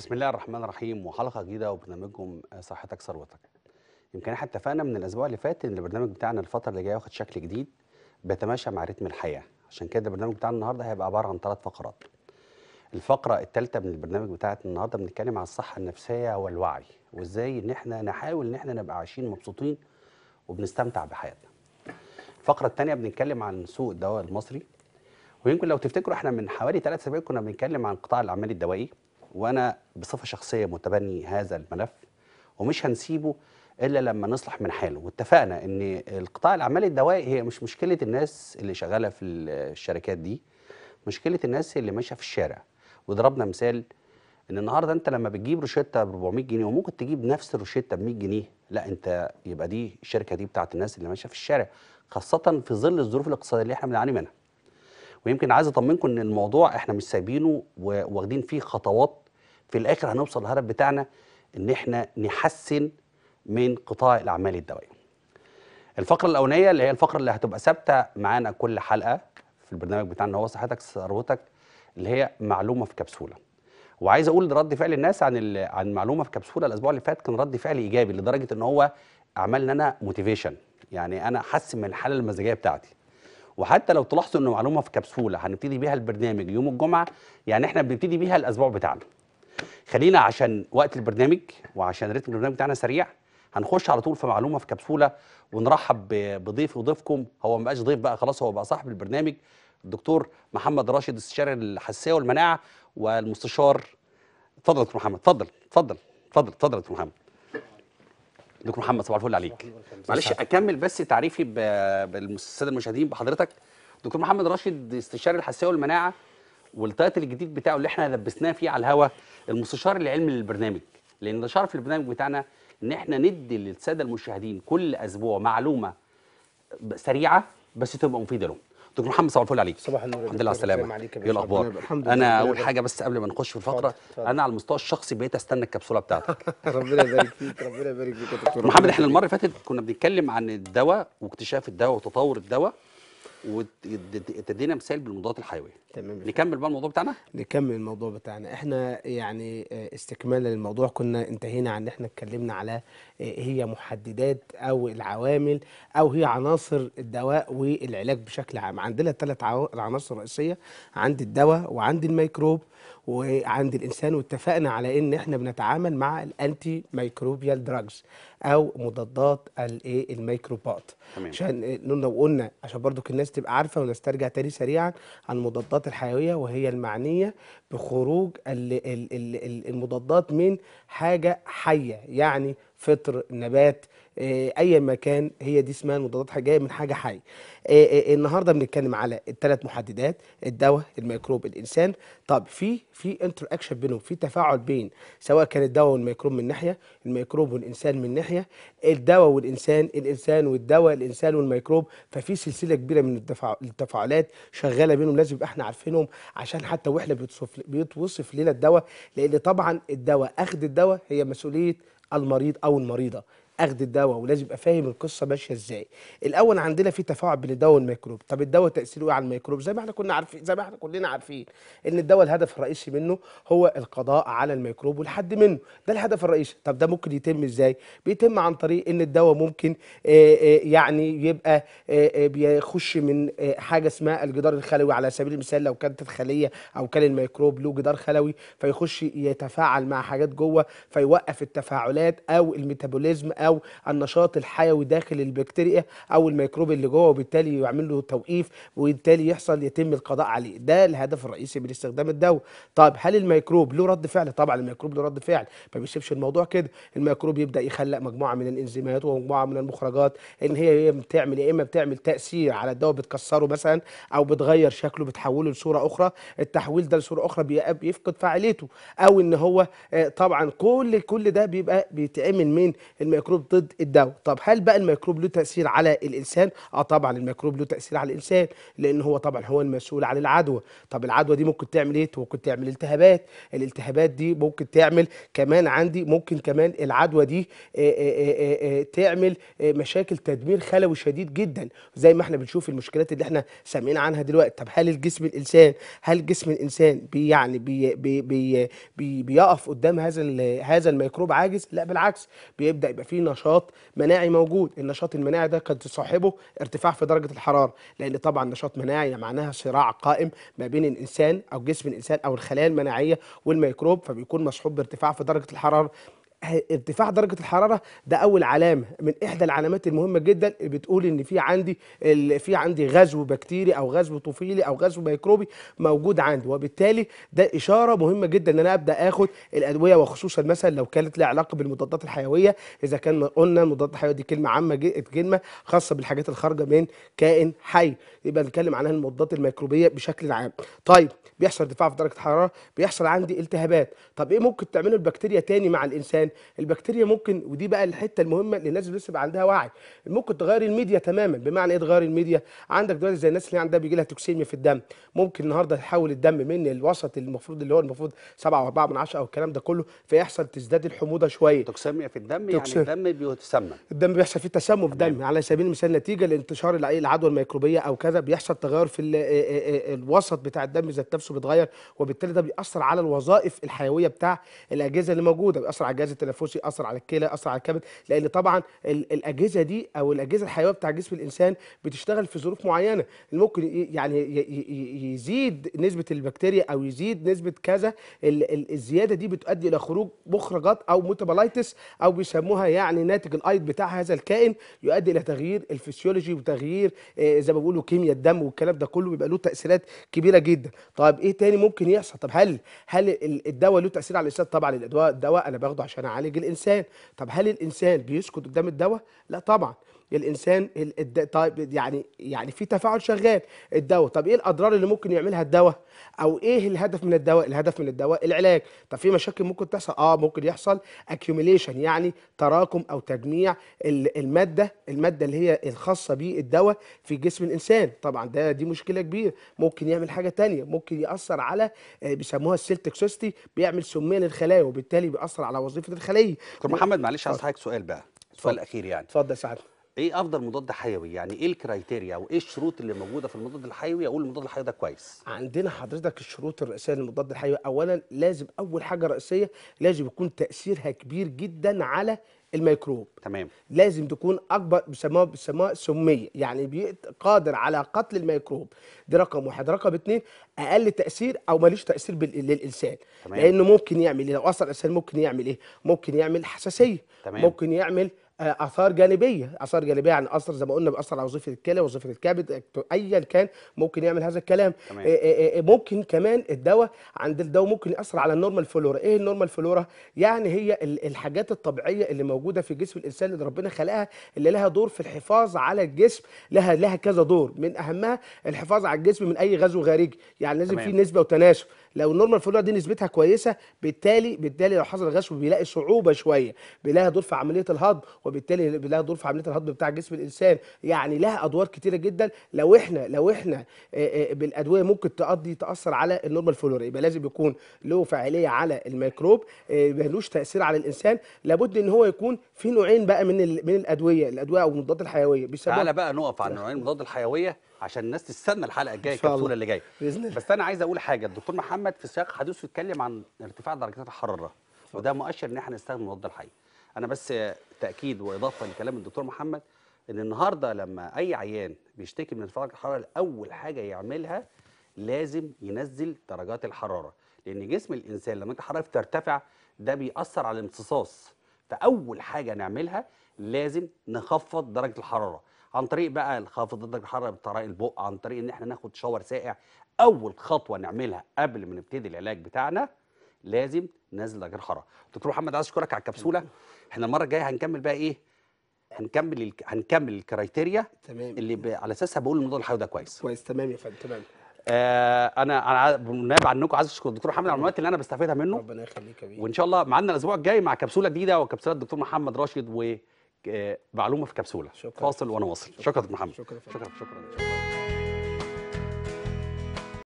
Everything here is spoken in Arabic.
بسم الله الرحمن الرحيم وحلقه جديده وبرنامجكم آه، صحتك ثروتك. يمكن احنا اتفقنا من الاسبوع اللي فات ان البرنامج بتاعنا الفتره اللي جايه واخد شكل جديد بيتماشى مع رتم الحياه، عشان كده البرنامج بتاعنا النهارده هيبقى عباره عن ثلاث فقرات. الفقره الثالثه من البرنامج بتاعت النهارده بنتكلم عن الصحه النفسيه والوعي وازاي ان احنا نحاول ان احنا نبقى عايشين مبسوطين وبنستمتع بحياتنا. الفقره الثانيه بنتكلم عن سوق الدواء المصري ويمكن لو تفتكروا احنا من حوالي ثلاث اسابيع كنا بنتكلم عن قطاع الاعمال الدوائي وانا بصفه شخصيه متبني هذا الملف ومش هنسيبه الا لما نصلح من حاله واتفقنا ان القطاع الاعمال الدوائي هي مش مشكله الناس اللي شغاله في الشركات دي مشكله الناس اللي ماشيه في الشارع وضربنا مثال ان النهارده انت لما بتجيب روشته ب 400 جنيه وممكن تجيب نفس الروشته ب 100 جنيه لا انت يبقى دي الشركه دي بتاعت الناس اللي ماشيه في الشارع خاصه في ظل الظروف الاقتصاديه اللي احنا بنعاني منها ويمكن عايز اطمنكم ان الموضوع احنا مش سايبينه وواخدين فيه خطوات في الاخر هنوصل الهدف بتاعنا ان احنا نحسن من قطاع الاعمال الدوائيه. الفقره الاولانيه اللي هي الفقره اللي هتبقى ثابته معانا كل حلقه في البرنامج بتاعنا هو صحتك ثروتك اللي هي معلومه في كبسوله. وعايز اقول رد فعل الناس عن عن معلومه في كبسوله الاسبوع اللي فات كان رد فعل ايجابي لدرجه ان هو عمل لنا موتيفيشن يعني انا احسن من الحاله المزاجيه بتاعتي وحتى لو تلاحظوا ان معلومه في كبسوله هنبتدي بيها البرنامج يوم الجمعه يعني احنا بنبتدي بيها الاسبوع بتاعنا خلينا عشان وقت البرنامج وعشان رتم البرنامج بتاعنا سريع هنخش على طول في معلومه في كبسوله ونرحب بضيف وضيفكم هو ما بقاش ضيف بقى خلاص هو بقى صاحب البرنامج الدكتور محمد راشد استشاري الحساسيه والمناعه والمستشار اتفضل يا دكتور محمد اتفضل اتفضل اتفضل اتفضل يا دكتور محمد دكتور محمد صباح الفل عليك معلش اكمل بس تعريفي بالساده المشاهدين بحضرتك دكتور محمد راشد استشاري الحساسيه والمناعه والتايتل الجديد بتاعه اللي احنا لبسناه فيه على الهوا المستشار العلمي للبرنامج لان ده شرف البرنامج بتاعنا ان احنا ندي للساده المشاهدين كل اسبوع معلومه سريعه بس تبقى مفيده لهم دكتور محمد صباح الفل عليك صباح النور الحمد لله على السلامه ايه الاخبار انا اول حاجه بس قبل ما نخش في الفقره انا على المستوى الشخصي بقيت استنى الكبسوله بتاعتك ربنا يبارك فيك ربنا يبارك فيك يا دكتور محمد احنا المره اللي فاتت كنا بنتكلم عن الدواء واكتشاف الدواء وتطور الدواء وتدينا مثال بالمضادات الحيويه تمام نكمل بقى الموضوع بتاعنا نكمل الموضوع بتاعنا احنا يعني آه، استكمالا للموضوع كنا انتهينا عن احنا اتكلمنا على آه، هي محددات او العوامل او هي عناصر الدواء والعلاج بشكل عام عندنا ثلاث عناصر رئيسيه عند الدواء وعند الميكروب وعند الانسان واتفقنا على ان احنا بنتعامل مع الانتي ميكروبيال دراجز او مضادات الايه الميكروبات عشان قلنا قلنا عشان برضو الناس تبقى عارفه ونسترجع تاني سريعا عن المضادات الحيويه وهي المعنيه بخروج المضادات من حاجه حيه يعني فطر نبات آه، ايا ما كان هي دي اسمها المضادات جايه من حاجه حي آه، آه، النهارده بنتكلم على الثلاث محددات الدواء الميكروب الانسان طب في في انتر اكشن بينهم في تفاعل بين سواء كان الدواء والميكروب من ناحيه الميكروب والانسان من ناحيه الدواء والانسان الانسان والدواء الانسان والميكروب ففي سلسله كبيره من التفاعلات شغاله بينهم لازم يبقى احنا عارفينهم عشان حتى واحنا بيتوصف بيتوصف لنا الدواء لان طبعا الدواء اخذ الدواء هي مسؤوليه المريض أو المريضة اخذ الدواء ولازم يبقى فاهم القصه ماشيه ازاي الاول عندنا في تفاعل بين الدواء والميكروب طب الدواء تاثيره ايه على الميكروب زي ما احنا كنا عارفين زي ما احنا كلنا عارفين ان الدواء الهدف الرئيسي منه هو القضاء على الميكروب والحد منه ده الهدف الرئيسي طب ده ممكن يتم ازاي بيتم عن طريق ان الدواء ممكن يعني يبقى بيخش من حاجه اسمها الجدار الخلوي على سبيل المثال لو كانت الخليه او كان الميكروب له جدار خلوي فيخش يتفاعل مع حاجات جوه فيوقف التفاعلات او الميتابوليزم او او النشاط الحيوي داخل البكتيريا او الميكروب اللي جوه وبالتالي يعمل له توقيف وبالتالي يحصل يتم القضاء عليه ده الهدف الرئيسي من استخدام الدواء طب هل الميكروب له رد فعل طبعا الميكروب له رد فعل ما بيسيبش الموضوع كده الميكروب يبدا يخلق مجموعه من الانزيمات ومجموعه من المخرجات ان هي بتعمل يا اما بتعمل تاثير على الدواء بتكسره مثلا او بتغير شكله بتحوله لصوره اخرى التحويل ده لصوره اخرى بيفقد فاعليته او ان هو آه، طبعا كل كل ده بيبقى بيتعمل من الميكروب الميكروب ضد الدواء طب هل بقى الميكروب له تاثير على الانسان اه طبعا الميكروب له تاثير على الانسان لان هو طبعا هو المسؤول عن العدوى طب العدوى دي ممكن تعمل ايه ممكن تعمل التهابات الالتهابات دي ممكن تعمل كمان عندي ممكن كمان العدوى دي آآ آه، آآ آه، آآ آه، تعمل مشاكل تدمير خلوي شديد جدا زي ما احنا بنشوف المشكلات اللي احنا سامعين عنها دلوقتي طب هل الجسم الانسان هل جسم الانسان بي يعني بي بي بي بي بيقف قدام هذا هذا الميكروب عاجز لا بالعكس بيبدا يبقى فيه نشاط مناعي موجود النشاط المناعي ده قد تصاحبه ارتفاع في درجه الحراره لان طبعا نشاط مناعي معناها صراع قائم ما بين الانسان او جسم الانسان او الخلايا المناعيه والميكروب فبيكون مصحوب بارتفاع في درجه الحراره ارتفاع درجه الحراره ده اول علامه من احدى العلامات المهمه جدا اللي بتقول ان في عندي في عندي غزو بكتيري او غزو طفيلي او غزو ميكروبي موجود عندي وبالتالي ده اشاره مهمه جدا ان انا ابدا اخد الادويه وخصوصا مثلا لو كانت لها علاقه بالمضادات الحيويه اذا كان قلنا المضادات الحيويه دي كلمه عامه كلمه خاصه بالحاجات الخارجه من كائن حي يبقى نتكلم عنها المضادات الميكروبيه بشكل عام طيب بيحصل ارتفاع في درجه الحراره بيحصل عندي التهابات طب ايه ممكن تعمله البكتيريا تاني مع الانسان البكتيريا ممكن ودي بقى الحته المهمه اللي لازم لسه يبقى عندها وعي ممكن تغير الميديا تماما بمعنى ايه تغير الميديا عندك دلوقتي زي الناس اللي عندها بيجي لها توكسيميا في الدم ممكن النهارده تحول الدم من الوسط المفروض اللي هو المفروض 7 و4 من 10 او الكلام ده كله فيحصل تزداد الحموضه شويه توكسيميا في الدم يعني الدم بيتسمم الدم بيحصل فيه تسمم في الدم على سبيل المثال نتيجه لانتشار العدوى الميكروبيه او كذا بيحصل تغير في الوسط بتاع الدم ذات نفسه بيتغير وبالتالي ده بيأثر على الوظائف الحيويه بتاع الاجهزه اللي موجوده بيأثر على جهاز التنفسي اثر على الكلى اثر على الكبد لان طبعا الاجهزه دي او الاجهزه الحيويه بتاع جسم الانسان بتشتغل في ظروف معينه ممكن يعني يزيد نسبه البكتيريا او يزيد نسبه كذا الزياده دي بتؤدي الى خروج مخرجات او ميتابلايتس او بيسموها يعني ناتج الايض بتاع هذا الكائن يؤدي الى تغيير الفسيولوجي وتغيير آه، زي ما بيقولوا كيمياء الدم والكلام ده كله بيبقى له تاثيرات كبيره جدا طب ايه تاني ممكن يحصل طب هل هل الدواء له تاثير على الانسان طبعا الدواء الدواء انا باخده عشان نعالج الانسان طب هل الانسان بيسكت قدام الدواء لا طبعا الانسان طيب يعني يعني في تفاعل شغال الدواء طب ايه الاضرار اللي ممكن يعملها الدواء او ايه الهدف من الدواء الهدف من الدواء العلاج طب في مشاكل ممكن تحصل اه ممكن يحصل اكيوميليشن يعني تراكم او تجميع الماده الماده اللي هي الخاصه بالدواء في جسم الانسان طبعا ده دي مشكله كبيره ممكن يعمل حاجه تانية ممكن ياثر على آه، بيسموها السيل بيعمل سميه للخلايا وبالتالي بيأثر على وظيفه الخليه طب محمد معلش عايز حضرتك سؤال بقى السؤال الاخير يعني اتفضل سعادتك ايه افضل مضاد حيوي يعني ايه الكرايتيريا وايه الشروط اللي موجوده في المضاد الحيوي اقول المضاد الحيوي ده كويس عندنا حضرتك الشروط الرئيسيه للمضاد الحيوي اولا لازم اول حاجه رئيسيه لازم يكون تاثيرها كبير جدا على الميكروب تمام لازم تكون اكبر بيسموها بيسموها سميه يعني قادر على قتل الميكروب دي رقم واحد رقم اثنين اقل تاثير او ماليش تاثير للانسان تمام. لانه ممكن يعمل إيه؟ لو اثر الانسان ممكن يعمل ايه ممكن يعمل حساسيه تمام. ممكن يعمل آه، اثار جانبيه اثار جانبيه عن اثر زي ما قلنا بيأثر على وظيفه الكلى وظيفه الكبد ايا كان ممكن يعمل هذا الكلام تمام. آه، آه، ممكن كمان الدواء عند الدواء ممكن ياثر على النورمال فلورا ايه النورمال فلورا يعني هي الحاجات الطبيعيه اللي موجوده في جسم الانسان اللي ربنا خلقها اللي لها دور في الحفاظ على الجسم لها لها كذا دور من اهمها الحفاظ على الجسم من اي غزو خارجي يعني لازم في نسبه وتناسب لو النورمال فلورا دي نسبتها كويسه بالتالي بالتالي لو حصل غشو بيلاقي صعوبه شويه بيلاقي دور في عمليه الهضم وبالتالي لها دور في عمليه الهضم بتاع جسم الانسان يعني لها ادوار كتيره جدا لو احنا لو احنا بالادويه ممكن تقضي تاثر على النورمال فلور يبقى لازم يكون له فاعليه على الميكروب ملوش تاثير على الانسان لابد ان هو يكون في نوعين بقى من من الادويه الادويه او المضادات الحيويه بيسبب تعالى بقى نقف على نوعين المضادات الحيويه عشان الناس تستنى الحلقه الجايه الكبسوله اللي جايه باذن الله بس انا عايز اقول حاجه الدكتور محمد في سياق حديثه اتكلم عن ارتفاع درجات الحراره وده مؤشر ان احنا نستخدم المضاد الحي انا بس تاكيد واضافه لكلام الدكتور محمد ان النهارده لما اي عيان بيشتكي من ارتفاع الحراره اول حاجه يعملها لازم ينزل درجات الحراره لان جسم الانسان لما درجه الحراره بترتفع ده بيأثر على الامتصاص فاول حاجه نعملها لازم نخفض درجه الحراره عن طريق بقى الخفض درجه الحراره بطريق البق عن طريق ان احنا ناخد شاور ساقع اول خطوه نعملها قبل ما نبتدي العلاج بتاعنا لازم نزل درجه الحراره دكتور محمد عايز اشكرك على الكبسوله احنا المره الجايه هنكمل بقى ايه هنكمل ال... هنكمل الكرايتيريا تمام اللي ب... على اساسها بقول الموضوع الحيوي ده كويس كويس تمام يا فندم تمام آه انا انا بالنيابه عنكم عايز اشكر الدكتور محمد على المعلومات اللي انا بستفيدها منه ربنا يخليك يا وان شاء الله معانا الاسبوع الجاي مع كبسوله جديده وكبسوله الدكتور محمد راشد ومعلومه آه، في كبسوله شكرا فاصل وانا واصل شكرا, شكرا محمد شكرا شكرا, شكرا. شكرا.